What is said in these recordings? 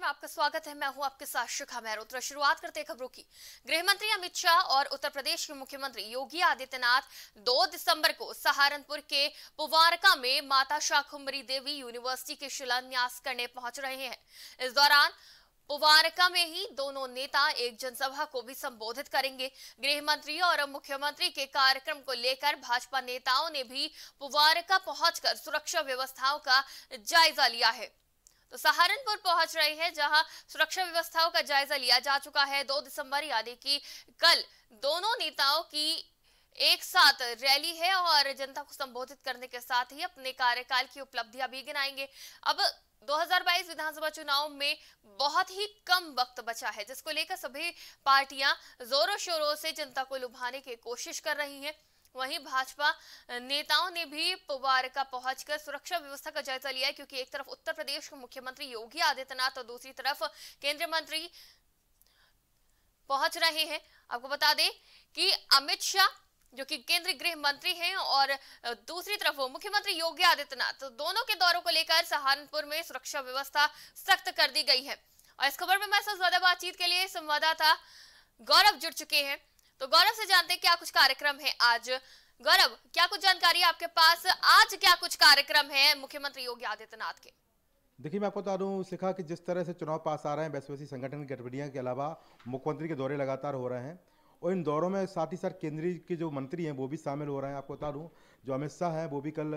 में आपका स्वागत है मैं हूं आपके साथ शिखा मेहरोत्रा तो शुरुआत करते खबरों की गृह मंत्री अमित शाह और उत्तर प्रदेश के मुख्यमंत्री योगी आदित्यनाथ 2 दिसंबर को सहारनपुर के पुवारका में माता शाकुम्बरी देवी यूनिवर्सिटी के शिलान्यास करने पहुंच रहे हैं इस दौरान पुवारका में ही दोनों नेता एक जनसभा को भी संबोधित करेंगे गृह मंत्री और मुख्यमंत्री के कार्यक्रम को लेकर भाजपा नेताओं ने भी पुवारका पहुंचकर सुरक्षा व्यवस्थाओं का जायजा लिया है तो सहारनपुर पहुंच रहे हैं जहां सुरक्षा व्यवस्थाओं का जायजा लिया जा चुका है दो दिसंबर यानी कि कल दोनों नेताओं की एक साथ रैली है और जनता को संबोधित करने के साथ ही अपने कार्यकाल की उपलब्धियां भी गिनाएंगे अब 2022 विधानसभा चुनाव में बहुत ही कम वक्त बचा है जिसको लेकर सभी पार्टियां जोरों शोरों से जनता को लुभाने की कोशिश कर रही हैं वहीं भाजपा नेताओं ने भी का पहुंचकर सुरक्षा व्यवस्था का जायजा लिया क्योंकि एक तरफ उत्तर प्रदेश के मुख्यमंत्री योगी आदित्यनाथ और दूसरी तरफ केंद्रीय मंत्री पहुंच रहे हैं आपको बता दें कि अमित शाह जो कि केंद्रीय गृह मंत्री हैं और दूसरी तरफ मुख्यमंत्री योगी आदित्यनाथ तो दोनों के दौरों को लेकर सहारनपुर में सुरक्षा व्यवस्था सख्त कर दी गई है और इस खबर में मैं ज्यादा बातचीत के लिए संवाददाता गौरव जुड़ चुके हैं तो गौरव से जानते हैं क्या कुछ कार्यक्रम है आज गौरव क्या कुछ जानकारी आपके पास आज क्या कुछ कार्यक्रम है मुख्यमंत्री योगी आदित्यनाथ के देखिए मैं आपको बता दूं सिखा कि जिस तरह से चुनाव पास आ रहे हैं वैसे वैसी संगठन की गतिविधियां के अलावा मुख्यमंत्री के दौरे लगातार हो रहे हैं और इन दौरों में साथ ही साथ केंद्रीय के जो मंत्री हैं वो भी शामिल हो रहे हैं आपको बता दूँ जो अमित शाह हैं वो भी कल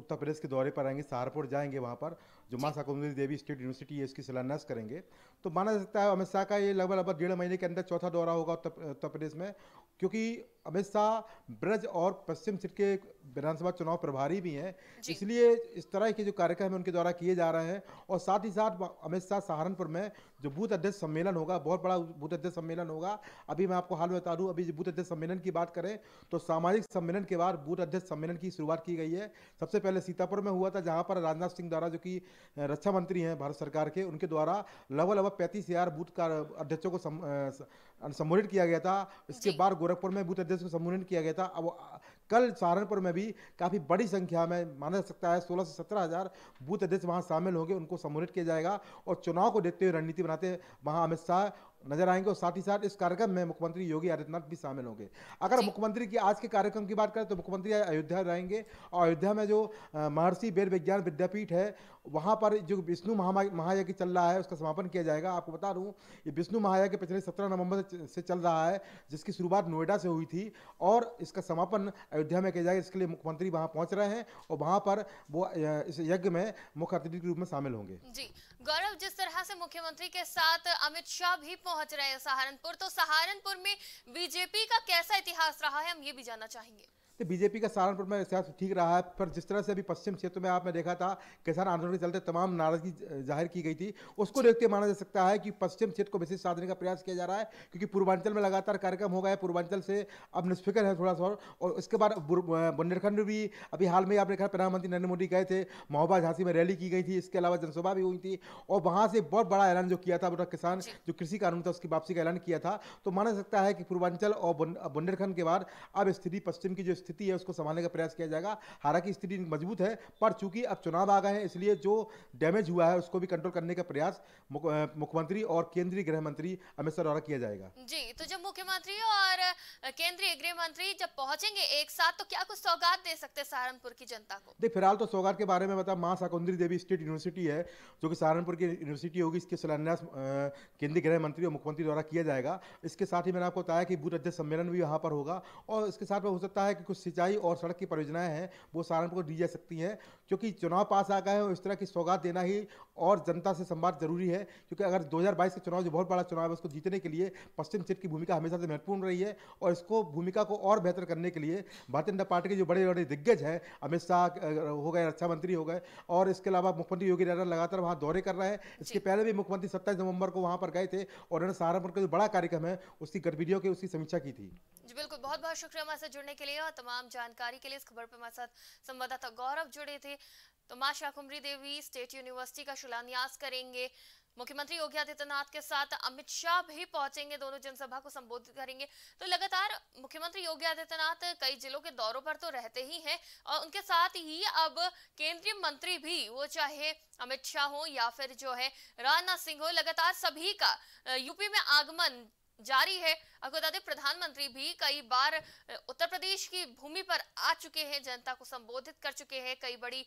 उत्तर प्रदेश के दौरे पर आएंगे सहारपुर जाएंगे वहाँ पर जो माँ शाकुंदरी देवी स्टेट यूनिवर्सिटी है इसकी शिलान्यास करेंगे तो माना जा सकता है अमित शाह का ये लगभग लगभग डेढ़ महीने के अंदर चौथा दौरा होगा उत्तर प्रदेश में क्योंकि अमित शाह ब्रज और पश्चिम सिट के विधानसभा चुनाव प्रभारी भी हैं इसलिए इस तरह के जो कार्यक्रम है उनके द्वारा किए जा रहे हैं और साथ ही साथ अमित शाह सहारनपुर में जो बूथ अध्यक्ष सम्मेलन होगा बहुत बड़ा बूथ अध्यक्ष सम्मेलन होगा अभी मैं आपको हाल में बता दूँ अभी बूथ अध्यक्ष सम्मेलन की बात करें तो सामाजिक सम्मेलन के बाद बूथ अध्यक्ष सम्मेलन की शुरुआत की गई है सबसे पहले सीतापुर में हुआ था जहाँ पर राजनाथ सिंह द्वारा जो कि रक्षा मंत्री हैं भारत सरकार के उनके द्वारा लगभग लगभग पैंतीस हजार बूथ का अध्यक्षों को संबोधित किया गया था इसके बाद गोरखपुर में बूथ अध्यक्ष को संबोधित किया गया था अब कल सहारनपुर में भी काफ़ी बड़ी संख्या में माना जा सकता है सोलह से सत्रह हज़ार बूथ अध्यक्ष वहाँ शामिल होंगे उनको सम्मानित किया जाएगा और चुनाव को देखते हुए रणनीति बनाते वहाँ अमित शाह नजर आएंगे और साथ ही साथ इस कार्यक्रम में मुख्यमंत्री योगी आदित्यनाथ भी शामिल होंगे अगर मुख्यमंत्री की आज के कार्यक्रम की बात करें तो मुख्यमंत्री अयोध्या रहेंगे और अयोध्या में जो महर्षि वेद विज्ञान विद्यापीठ है वहाँ पर जो विष्णु महायज्ञ चल रहा है उसका समापन किया जाएगा आपको बता दूँ ये विष्णु महायज्ञ पिछले सत्रह नवंबर से चल रहा है जिसकी शुरुआत नोएडा से हुई थी और इसका समापन अयोध्या में किया जाएगा इसके लिए मुख्यमंत्री वहाँ पहुँच रहे हैं और वहाँ पर वो इस यज्ञ में मुख्य अतिथि के रूप में शामिल होंगे जी गौरव जिस तरह से मुख्यमंत्री के साथ अमित शाह भी पहुंच रहे हैं सहारनपुर तो सहारनपुर में बीजेपी का कैसा इतिहास रहा है हम ये भी जानना चाहेंगे तो बीजेपी का सहारनपुर में सियासत ठीक रहा है पर जिस तरह से अभी पश्चिम क्षेत्र में आपने देखा था किसान आंदोलन के चलते तमाम नाराजगी जाहिर की गई थी उसको देखते माना जा सकता है कि पश्चिम क्षेत्र को विशेष साधने का प्रयास किया जा रहा है क्योंकि पूर्वांचल में लगातार कार्यक्रम हो गया पूर्वांचल से अब निष्फिक्र है थोड़ा सा और इसके बाद बुंदेलखंड भी अभी हाल में आपने देखा प्रधानमंत्री नरेंद्र मोदी गए थे महोबा झांसी में रैली की गई थी इसके अलावा जनसभा भी हुई थी और वहाँ से बहुत बड़ा ऐलान जो किया था बड़ा किसान जो कृषि कानून था उसकी वापसी का ऐलान किया था तो माना सकता है कि पूर्वांचल और बुंदेलखंड के बाद अब स्थिति पश्चिम की जो स्थिति है उसको संभालने का प्रयास किया जाएगा हालांकि स्थिति मजबूत है पर चूंकि अब चुनाव आ गए हैं इसलिए जो डैमेज हुआ है उसको भी कंट्रोल करने का प्रयास मुख्यमंत्री और केंद्रीय गृह मंत्री अमित शाह द्वारा किया जाएगा जी तो जब मुख्यमंत्री और केंद्रीय गृह मंत्री जब पहुंचेंगे एक साथ तो क्या कुछ सौगात दे सकते हैं सहारनपुर की जनता को देख फिलहाल तो सौगात के बारे में बता माँ शाकुंदरी देवी स्टेट यूनिवर्सिटी है जो की सहारनपुर की यूनिवर्सिटी होगी इसके शिलान्यास केंद्रीय गृह मंत्री और मुख्यमंत्री द्वारा किया जाएगा इसके साथ ही मैंने आपको बताया कि बूथ अध्यक्ष सम्मेलन भी यहाँ पर होगा और इसके साथ में हो सकता है कि कुछ कुछ सिंचाई और सड़क की परियोजनाएं हैं वो सहारनपुर को दी जा सकती हैं क्योंकि चुनाव पास आ गए हैं और इस तरह की सौगात देना ही और जनता से संवाद जरूरी है क्योंकि अगर 2022 के चुनाव जो बहुत बड़ा चुनाव है उसको जीतने के लिए पश्चिम क्षेत्र की भूमिका हमेशा से महत्वपूर्ण रही है और इसको भूमिका को और बेहतर करने के लिए भारतीय जनता पार्टी के जो बड़े बड़े दिग्गज हैं अमित शाह हो गए रक्षा मंत्री हो गए और इसके अलावा मुख्यमंत्री योगी राजा लगातार वहाँ दौरे कर रहे हैं इसके पहले भी मुख्यमंत्री सत्ताईस नवंबर को वहाँ पर गए थे और उन्होंने सहारनपुर का जो बड़ा कार्यक्रम है उसकी गतिविधियों की उसकी समीक्षा की थी जी बिल्कुल बहुत बहुत शुक्रिया हमारे साथ जुड़ने के लिए और तमाम जानकारी के लिए इस खबर पर हमारे साथ संवाददाता गौरव जुड़े थे तो माँ शाकुमरी देवी स्टेट यूनिवर्सिटी का शिलान्यास करेंगे मुख्यमंत्री योगी आदित्यनाथ के साथ अमित शाह भी पहुंचेंगे दोनों जनसभा को संबोधित करेंगे तो लगातार मुख्यमंत्री योगी आदित्यनाथ कई जिलों के दौरों पर तो रहते ही हैं और उनके साथ ही अब केंद्रीय मंत्री भी वो चाहे अमित शाह हो या फिर जो है राजनाथ सिंह हो लगातार सभी का यूपी में आगमन जारी है आपको बता दें प्रधानमंत्री भी कई बार उत्तर प्रदेश की भूमि पर आ चुके हैं जनता को संबोधित कर चुके हैं कई बड़ी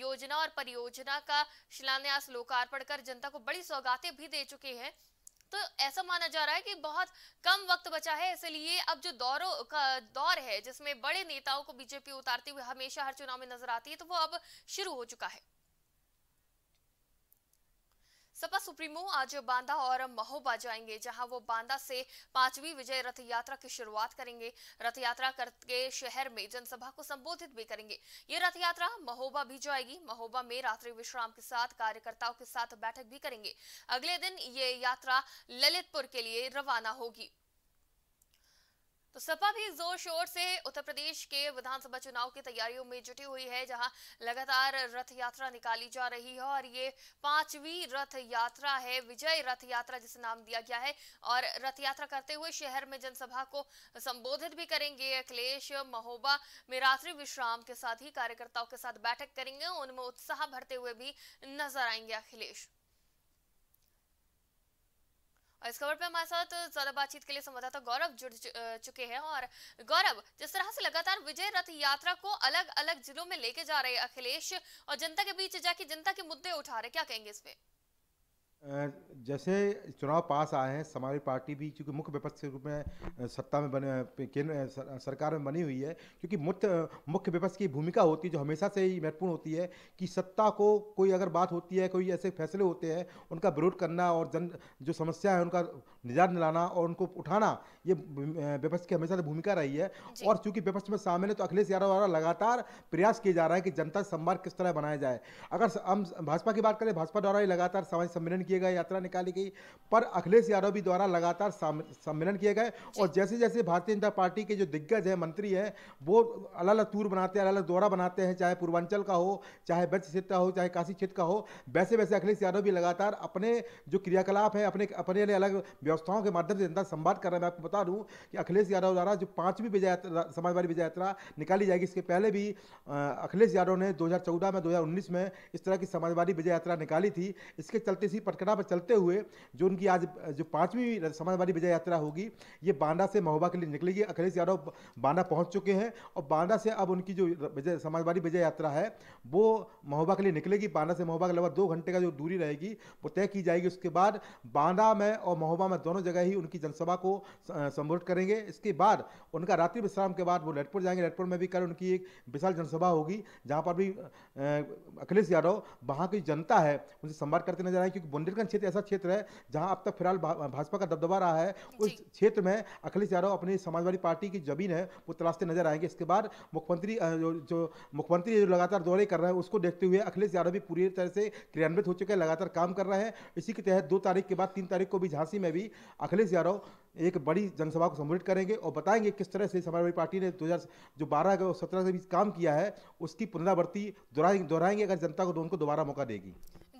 योजना और परियोजना का शिलान्यास लोकार्पण कर जनता को बड़ी सौगातें भी दे चुके हैं तो ऐसा माना जा रहा है कि बहुत कम वक्त बचा है इसलिए अब जो दौरों का दौर है जिसमें बड़े नेताओं को बीजेपी उतारती हुई हमेशा हर चुनाव में नजर आती है तो वो अब शुरू हो चुका है सपा सुप्रीमो आज बांदा और महोबा जाएंगे जहां वो बांदा से पांचवी विजय रथ यात्रा की शुरुआत करेंगे रथ यात्रा करके शहर में जनसभा को संबोधित भी करेंगे ये रथ यात्रा महोबा भी जाएगी महोबा में रात्रि विश्राम के साथ कार्यकर्ताओं के साथ बैठक भी करेंगे अगले दिन ये यात्रा ललितपुर के लिए रवाना होगी तो सपा भी जोर शोर से उत्तर प्रदेश के विधानसभा चुनाव की तैयारियों में जुटी हुई है जहां लगातार रथ यात्रा निकाली जा रही है और ये पांचवी रथ यात्रा है विजय रथ यात्रा जिसे नाम दिया गया है और रथ यात्रा करते हुए शहर में जनसभा को संबोधित भी करेंगे अखिलेश महोबा में रात्रि विश्राम के साथ ही कार्यकर्ताओं के साथ बैठक करेंगे उनमें उत्साह भरते हुए भी नजर आएंगे अखिलेश और इस खबर पे हमारे साथ ज्यादा बातचीत के लिए संवाददाता गौरव जुड़ चुके हैं और गौरव जिस तरह से लगातार विजय रथ यात्रा को अलग अलग जिलों में लेके जा रहे अखिलेश और जनता के बीच जाके जनता के मुद्दे उठा रहे क्या कहेंगे इसमें जैसे चुनाव पास आए हैं समाजवादी पार्टी भी चूँकि मुख्य विपक्ष के रूप में सत्ता में बने केंद्र सरकार में बनी हुई है क्योंकि मुख्य मुख्य विपक्ष की भूमिका होती है जो हमेशा से ही महत्वपूर्ण होती है कि सत्ता को कोई अगर बात होती है कोई ऐसे फैसले होते हैं उनका विरोध करना और जन जो समस्या है उनका निजात दिलाना और उनको उठाना ये विपक्ष की हमेशा से भूमिका रही है और चूंकि विपक्ष में शामिल है तो अखिलेश यादव द्वारा लगातार प्रयास किया जा रहा है कि जनता सम्मान किस तरह बनाया जाए अगर हम भाजपा की बात करें भाजपा द्वारा ही लगातार समाज सम्मेलन किए गए यात्रा निकाली गई पर अखिलेश यादव भी द्वारा लगातार सम्मेलन किए गए और जैसे जैसे भारतीय जनता पार्टी के जो दिग्गज हैं मंत्री हैं वो अलग अलग टूर बनाते हैं अलग अलग दौरा बनाते हैं चाहे पूर्वांचल का हो चाहे वैश्य क्षेत्र का हो चाहे काशी क्षेत्र का हो वैसे वैसे अखिलेश यादव भी लगातार अपने जो क्रियाकलाप है अपने अपने अलग व्यवस्थाओं के माध्यम से जनता संवाद कर रहे हैं मैं आपको बता दूँ कि अखिलेश यादव द्वारा जो पाँचवीं विजय समाजवादी विजय यात्रा निकाली जाएगी इसके पहले भी अखिलेश यादव ने दो में दो में इस तरह की समाजवादी विजय यात्रा निकाली थी इसके चलते इसी पटकन परकटा पर चलते हुए जो उनकी आज जो पाँचवीं समाजवादी विजय यात्रा होगी ये बांडा से महोबा के लिए निकलेगी अखिलेश यादव बांडा पहुँच चुके हैं और बांदा से अब उनकी जो विजय समाजवादी विजय यात्रा है वो महोबा के लिए निकलेगी बांडा से महोबा के लगभग दो घंटे का जो दूरी रहेगी वो तय की जाएगी उसके बाद बांदा में और महोबा में दोनों जगह ही उनकी जनसभा को संबोधित करेंगे इसके बाद उनका रात्रि विश्राम के बाद वो लटपुर जाएंगे लटपुर में भी कल उनकी एक विशाल जनसभा होगी जहाँ पर भी अखिलेश यादव वहाँ की जनता है उनसे संवाद करते नजर आए क्योंकि बुंदे अफरीकन क्षेत्र ऐसा क्षेत्र है जहाँ अब तक फिलहाल भाजपा का दबदबा रहा है उस क्षेत्र में अखिलेश यादव अपनी समाजवादी पार्टी की जमीन है वो तलाशते नजर आएंगे इसके बाद मुख्यमंत्री जो मुख्यमंत्री जो लगातार दौरे कर रहे हैं उसको देखते हुए अखिलेश यादव भी पूरी तरह से क्रियान्वित हो चुके हैं लगातार काम कर रहे हैं इसी के तहत दो तारीख के बाद तीन तारीख को भी झांसी में भी अखिलेश यादव एक बड़ी जनसभा को संबोधित करेंगे और बताएंगे किस तरह से समाजवादी पार्टी ने दो जो बारह और सत्रह के बीच काम किया है उसकी पुनरावृत्ति दोहराएंगे अगर जनता को उनको दोबारा मौका देगी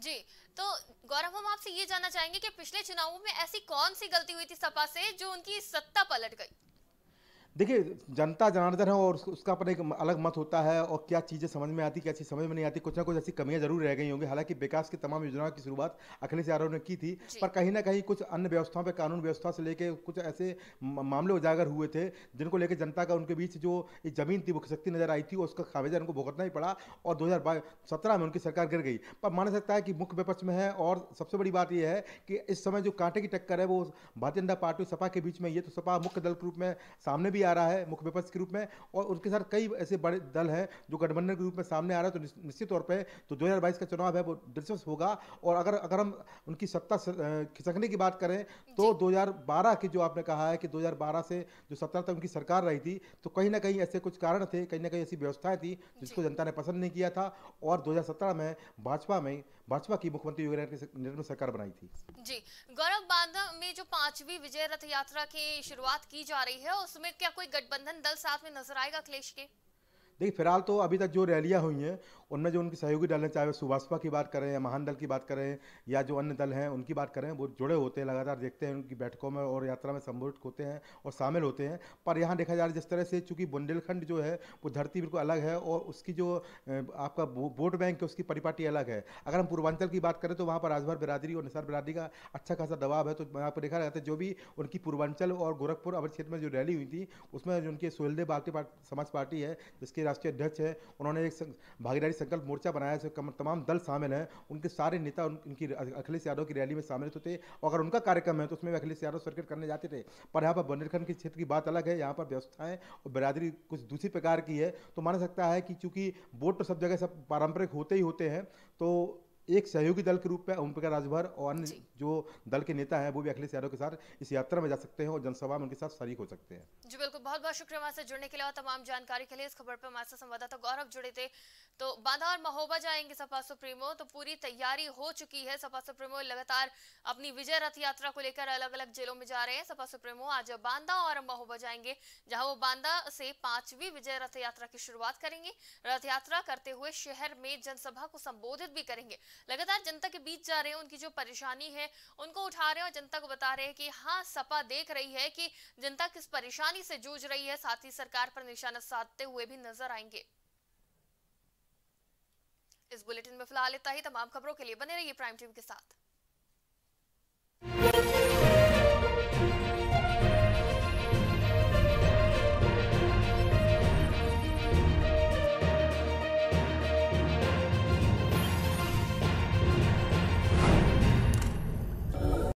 जी तो गौरव हम आपसे ये जानना चाहेंगे कि पिछले चुनावों में ऐसी कौन सी गलती हुई थी सपा से जो उनकी सत्ता पलट गई देखिए जनता जनार्दन है और उसका अपना एक अलग मत होता है और क्या चीज़ें समझ में आती क्या चीज़ समझ में नहीं आती कुछ ना कुछ ऐसी कमियां जरूर रह गई होंगी हालांकि विकास की तमाम योजनाओं की शुरुआत अखिलेश यादव ने की थी पर कहीं ना कहीं कुछ अन्य व्यवस्थाओं पर कानून व्यवस्था से लेकर कुछ ऐसे मामले उजागर हुए थे जिनको लेकर जनता का उनके बीच जो एक जमीन थी वो शक्ति नजर आई थी और उसका खावेजा उनको भुगतना ही पड़ा और दो में उनकी सरकार गिर गई पर माना सकता है कि मुख्य विपक्ष में है और सबसे बड़ी बात यह है कि इस समय जो कांटे की टक्कर है वो भारतीय जनता पार्टी सपा के बीच में ये तो सपा मुख्य दल के रूप में सामने भी भी आ रहा है मुख्य विपक्ष के रूप में और उसके साथ कई ऐसे बड़े दल हैं जो गठबंधन के रूप में सामने आ रहा है तो निश्चित तौर पर तो दो का चुनाव है वो दिलचस्प होगा और अगर अगर हम उनकी सत्ता खिसकने की बात करें तो दो की जो आपने कहा है कि दो से जो सत्ता तक उनकी सरकार रही थी तो कहीं ना कहीं ऐसे कुछ कारण थे कहीं ना कहीं ऐसी व्यवस्थाएं थी जिसको जनता ने पसंद नहीं किया था और 2017 में भाजपा में भाजपा की मुख्यमंत्री योगी आदित्यनाथ ने सरकार बनाई थी जी गौरव बांध में जो पांचवी विजय रथ यात्रा की शुरुआत की जा रही है उसमें क्या कोई गठबंधन दल साथ में नजर आएगा अखिलेश के देखिए फिलहाल तो अभी तक जो रैलियाँ हुई हैं उनमें जो उनकी सहयोगी दल हैं चाहे वो सुभाषपा की बात करें या महान दल की बात करें या जो अन्य दल हैं उनकी बात करें वो जुड़े होते हैं लगातार देखते हैं उनकी बैठकों में और यात्रा में संबोधित होते हैं और शामिल होते हैं पर यहाँ देखा जा रहा है जिस तरह से चूंकि बुंदेलखंड जो है वो धरती बिल्कुल अलग है और उसकी जो आपका वोट बैंक है उसकी परिपाटी अलग है अगर हम पूर्वांचल की बात करें तो वहाँ पर राजभर बिरादरी और निसार बिरादरी का अच्छा खासा दबाव है तो यहाँ पर देखा जाता है जो भी उनकी पूर्वांचल और गोरखपुर अवर क्षेत्र में जो रैली हुई थी उसमें जो उनकी सोहेलदेव भारतीय समाज पार्टी है जिसके के राष्ट्रीय अध्यक्ष हैं उन्होंने एक भागीदारी संकल्प मोर्चा बनाया है तमाम दल शामिल हैं उनके सारे नेता उन, उनकी अखिलेश यादव की रैली में शामिल होते थे और अगर उनका कार्यक्रम है तो उसमें अखिलेश यादव सर्किट करने जाते थे पर यहाँ पर बुंदेलखंड के क्षेत्र की बात अलग है यहाँ पर व्यवस्थाएँ और बिरादरी कुछ दूसरी प्रकार की है तो माना सकता है कि चूंकि वोट तो सब जगह सब पारंपरिक होते ही होते हैं तो एक सहयोगी दल के रूप में प्रकाश राजभर और अन्य जो दल के नेता हैं वो भी अखिलेश यादव के साथ इस यात्रा में जा सकते हैं और जनसभा में उनके साथ शरीक हो सकते हैं जी बिल्कुल बहुत बहुत शुक्रिया हमारे जुड़ने के लिए और तमाम जानकारी के लिए इस खबर पर हमारे साथ संवाददाता गौरव जुड़े थे तो बांधा और महोबा जाएंगे सपा सुप्रीमो तो पूरी तैयारी हो चुकी है सपा सुप्रीमो लगातार अपनी विजय रथ यात्रा को लेकर अलग अलग जिलों में जा रहे हैं सपा सुप्रीमो आज बांदा और महोबा जाएंगे जहां वो बांदा से पांचवी विजय रथ यात्रा की शुरुआत करेंगे रथ यात्रा करते हुए शहर में जनसभा को संबोधित भी करेंगे लगातार जनता के बीच जा रहे हैं उनकी जो परेशानी है उनको उठा रहे हैं और जनता को बता रहे हैं कि हाँ सपा देख रही है कि जनता किस परेशानी से जूझ रही है साथ ही सरकार पर निशाना साधते हुए भी नजर आएंगे इस बुलेटिन में फिलहाल इतना ही तमाम खबरों के लिए बने रहिए प्राइम टीवी के साथ